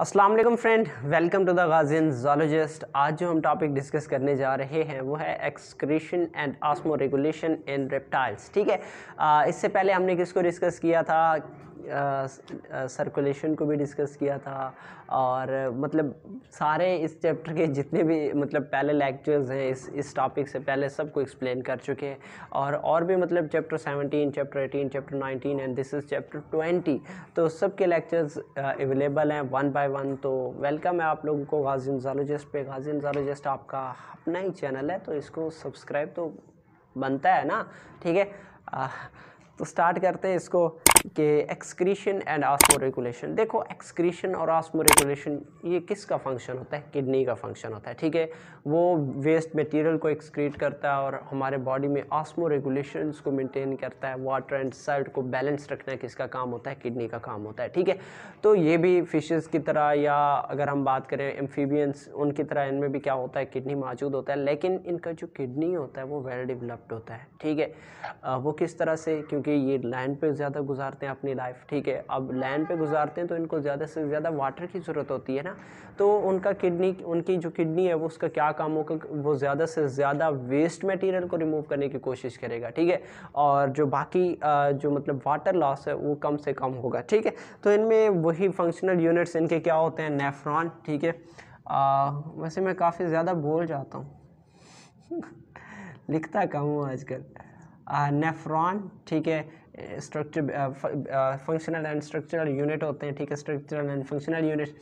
Aslam friend welcome to the गाजिन zoologist आज जो हम टॉपिक डिस्कस करने जा रहे हैं वो है excretion and osmoregulation in reptiles ठीक है इससे पहले हमने किसको डिस्कस किया था सर्कुलेशन को भी डिस्कस किया था और मतलब सारे इस चैप्टर के जितने भी मतलब पहले लेक्चर्स हैं इस इस टॉपिक से पहले सबको एक्सप्लेन कर चुके हैं और और भी मतलब chapter 17 chapter eighteen chapter nineteen and this is chapter twenty तो सबके लेक्चर्स अवेलेबल हैं वन बाय वन तो वेलकम है आप लोगों को गाजी जोलॉजिस्ट पे गाजी जोलॉजिस्ट आपका अपना ही चैनल है तो इसको सब्सक्राइब तो बनता है ना ठीक है तो स्टार्ट करते हैं इसको कि एक्सक्रीशन एंड आस्मोरेगुलेशन देखो एक्सक्रीशन और रेगुलेशन ये किसका फंक्शन होता है किडनी का फंक्शन होता है ठीक है वो वेस्ट मटेरियल को एक्सक्रीट करता है और हमारे बॉडी में रेगुलेशन को मेंटेन करता है वाटर एंड सल्ट को बैलेंस रखना किसका काम होता है किडनी का काम होता है ठीक है तो ये भी फिशेज़ की तरह या अगर हम बात करें एम्फीबियंस उनकी तरह इनमें भी क्या होता है किडनी मौजूद होता है लेकिन इनका जो किडनी होता है वो वेल डेवलप्ड होता है ठीक है वो किस तरह से क्योंकि ये लैंड पर ज़्यादा गुजार गुजारते हैं अपनी लाइफ ठीक है अब लैंड पे गुजारते हैं तो इनको ज़्यादा से ज़्यादा वाटर की ज़रूरत होती है ना तो उनका किडनी उनकी जो किडनी है वो उसका क्या काम होगा वो ज़्यादा से ज़्यादा वेस्ट मटेरियल को रिमूव करने की कोशिश करेगा ठीक है और जो बाकी जो मतलब वाटर लॉस है वो कम से कम होगा ठीक है तो इनमें वही फंक्शनल यूनिट्स इनके क्या होते हैं नेफ्रॉन ठीक है वैसे मैं काफ़ी ज़्यादा बोल जाता हूँ लिखता कम हूँ आजकल नेफ्रॉन ठीक है structure functional and structural unit होते हैं ठीक है स्ट्रक्चरल एंड फंक्शनल यूनिट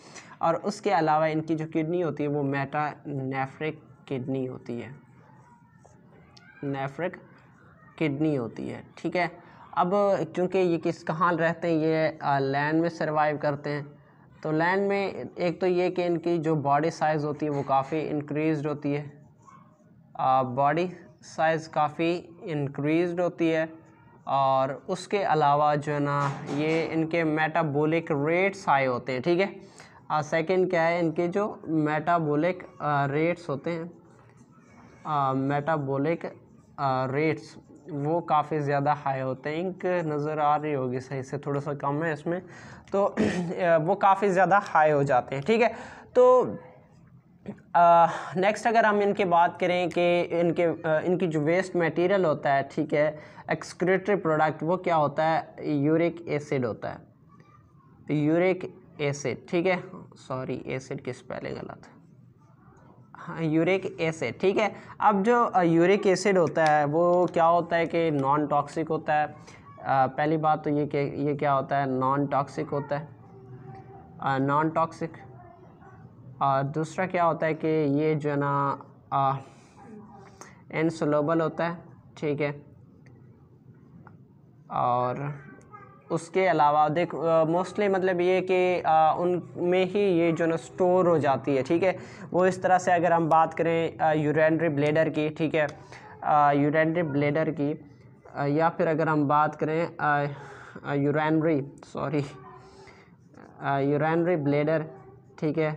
और उसके अलावा इनकी जो किडनी होती है वो मेटा नेफ्रिक किडनी होती है नेफ्रिक किडनी होती है ठीक है अब क्योंकि ये किस कहाँ रहते हैं ये लैंड uh, में सर्वाइव करते हैं तो लैंड में एक तो ये कि इनकी जो बॉडी साइज़ होती है वो काफ़ी इंक्रीज होती है बॉडी साइज़ काफ़ी इंक्रीज होती है और उसके अलावा जो है ना ये इनके मेटाबॉलिक रेट्स हाई होते हैं ठीक है और सेकंड क्या है इनके जो मेटाबॉलिक रेट्स uh, होते हैं मेटाबॉलिक uh, रेट्स uh, वो काफ़ी ज़्यादा हाई होते हैं इंक नज़र आ रही होगी सही से थोड़ा सा कम है इसमें तो वो काफ़ी ज़्यादा हाई हो जाते हैं ठीक है तो नेक्स्ट अगर हम इनके बात करें कि इनके इनकी जो वेस्ट मटेरियल होता है ठीक है एक्सक्रेटरी प्रोडक्ट वो क्या होता है यूरिक एसिड होता है यूरिक एसिड ठीक है सॉरी एसिड की स्पेलिंग गलत है यूरिक हाँ, एसिड ठीक है अब जो यूरिक एसिड होता है वो क्या होता है कि नॉन टॉक्सिक होता है आ, पहली बात तो ये कि ये क्या होता है नॉन टॉक्सिक होता है नॉन टॉक्सिक और दूसरा क्या होता है कि ये जो है ना इनसोलेबल होता है ठीक है और उसके अलावा देख मोस्टली मतलब ये कि उन में ही ये जो ना स्टोर हो जाती है ठीक है वो इस तरह से अगर हम बात करें यूरेनरी ब्लेडर की ठीक है यूरेनरी ब्लेडर की आ, या फिर अगर हम बात करें यूरेनरी सॉरी यूरेनरी ब्लेडर ठीक है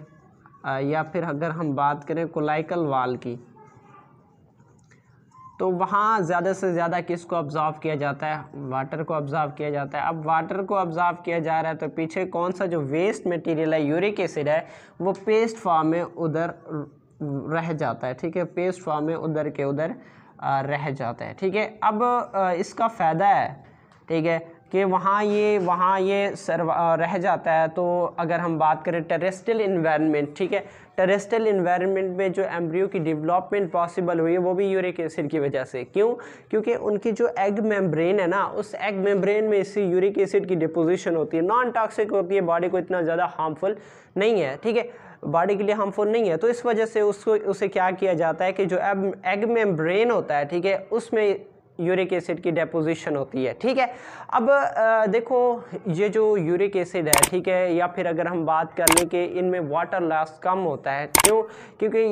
या फिर अगर हम बात करें कोलाइकल वाल की तो वहाँ ज़्यादा से ज़्यादा किस को ऑब्ज़र्व किया जाता है वाटर को ऑब्ज़र्व किया जाता है अब वाटर को ऑब्ज़र्व किया जा रहा है तो पीछे कौन सा जो वेस्ट मटेरियल है यूरिक एसिड है वो पेस्ट फॉर्म में उधर रह जाता है ठीक है पेस्ट फॉर्म में उधर के उधर रह जाता है ठीक है अब इसका फ़ायदा है ठीक है कि वहाँ ये वहाँ ये सर्व रह जाता है तो अगर हम बात करें टेरेस्टल इन्वायरमेंट ठीक है टेरेस्टल इन्वायरमेंट में जो एम्ब्रियो की डेवलपमेंट पॉसिबल हुई है वो भी यूरिक एसिड की वजह से क्यों क्योंकि उनकी जो एग मेम्ब्रेन है ना उस एग मेम्ब्रेन में इससे यूरिक एसिड की डिपोजिशन होती है नॉन टॉक्सिक होती है बॉडी को इतना ज़्यादा हार्मफुल नहीं है ठीक है बॉडी के लिए हार्मफुल नहीं है तो इस वजह से उसको उसे क्या किया जाता है कि जो एग मेम्ब्रेन होता है ठीक है उसमें यूरिक एसिड की डेपोजिशन होती है ठीक है अब आ, देखो ये जो यूरिक एसिड है ठीक है या फिर अगर हम बात कर लें कि इनमें वाटर लॉस कम होता है क्यों क्योंकि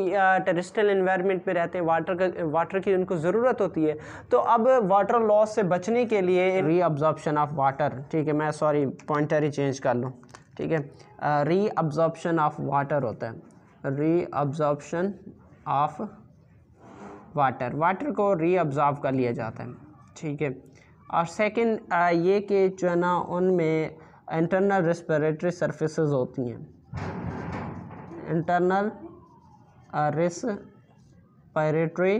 टेरिस्टल इन्वायरमेंट में रहते हैं वाटर का वाटर की उनको ज़रूरत होती है तो अब वाटर लॉस से बचने के लिए ऑब्जॉर्प्शन ऑफ वाटर ठीक है मैं सॉरी पॉइंटर ही चेंज कर लूँ ठीक है रीअब्जॉर्प्शन ऑफ वाटर होता है रीअब्जॉर्प्शन ऑफ वाटर वाटर को रीअब्ज़ॉर्व कर लिया जाता है ठीक है और सेकंड ये कि जो है ना उनमें इंटरनल रेस्पिरेटरी सर्विस होती हैं इंटरनल रेस्पिरेटरी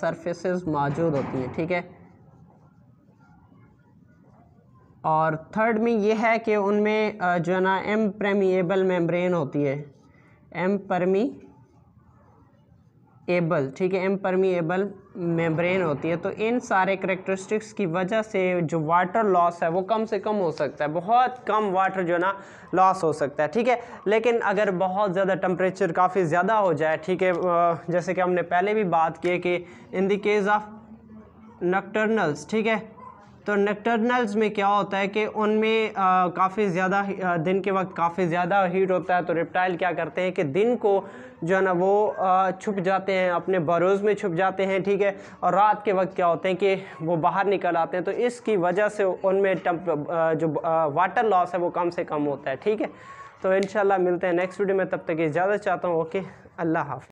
सर्विस मौजूद होती हैं ठीक है और थर्ड में ये है कि उनमें जो है ना एम प्रेमिएबल मेम्ब्रेन होती है एम परमी एबल ठीक है एम्परमीएबल मेम्ब्रेन होती है तो इन सारे करेक्टरिस्टिक्स की वजह से जो वाटर लॉस है वो कम से कम हो सकता है बहुत कम वाटर जो ना लॉस हो सकता है ठीक है लेकिन अगर बहुत ज़्यादा टम्परेचर काफ़ी ज़्यादा हो जाए ठीक है जैसे कि हमने पहले भी बात की कि in the case of nocturnals ठीक है तो नेक्टर्नल्स में क्या होता है कि उनमें काफ़ी ज़्यादा दिन के वक्त काफ़ी ज़्यादा हीट होता है तो रिप्टाइल क्या करते हैं कि दिन को जो है ना वो छुप जाते हैं अपने बरोज़ में छुप जाते हैं ठीक है और रात के वक्त क्या होते हैं कि वो बाहर निकल आते हैं तो इसकी वजह से उनमें जो वाटर लॉस है वो कम से कम होता है ठीक है तो इन मिलते हैं नेक्स्ट वीडियो में तब तक इजाज़त चाहता हूँ ओके अल्लाह हाफ